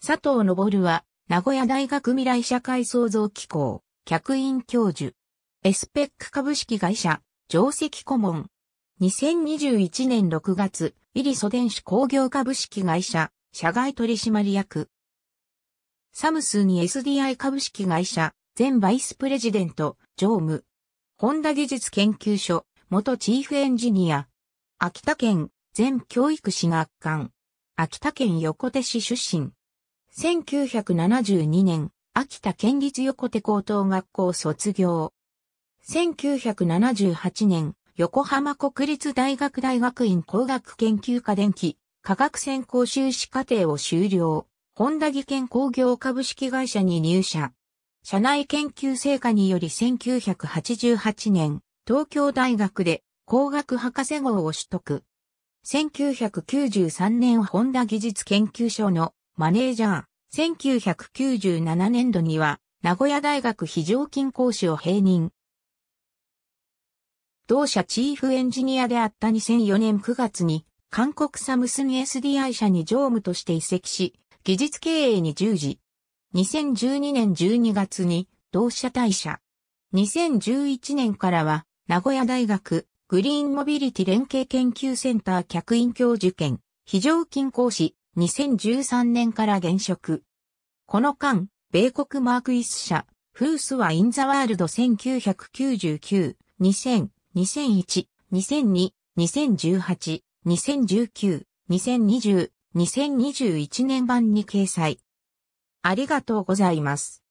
佐藤昇は、名古屋大学未来社会創造機構、客員教授。エスペック株式会社、上席顧問。2021年6月、イリソ電子工業株式会社、社外取締役。サムスン SDI 株式会社、前バイスプレジデント、常務。ホンダ技術研究所、元チーフエンジニア。秋田県、全教育士学館。秋田県横手市出身。1972年、秋田県立横手高等学校卒業。1978年、横浜国立大学大学院工学研究科電気科学専攻修士課程を修了。本田技研工業株式会社に入社。社内研究成果により1988年、東京大学で工学博士号を取得。1993年本田技術研究所のマネージャー、1997年度には、名古屋大学非常勤講師を併任。同社チーフエンジニアであった2004年9月に、韓国サムスン SDI 社に常務として移籍し、技術経営に従事。2012年12月に、同社退社。2011年からは、名古屋大学グリーンモビリティ連携研究センター客員教授兼、非常勤講師、2013年から現職。この間、米国マークイス社、フースはインザワールド1999、2000、2001、2002、2018、2019、2020、2021年版に掲載。ありがとうございます。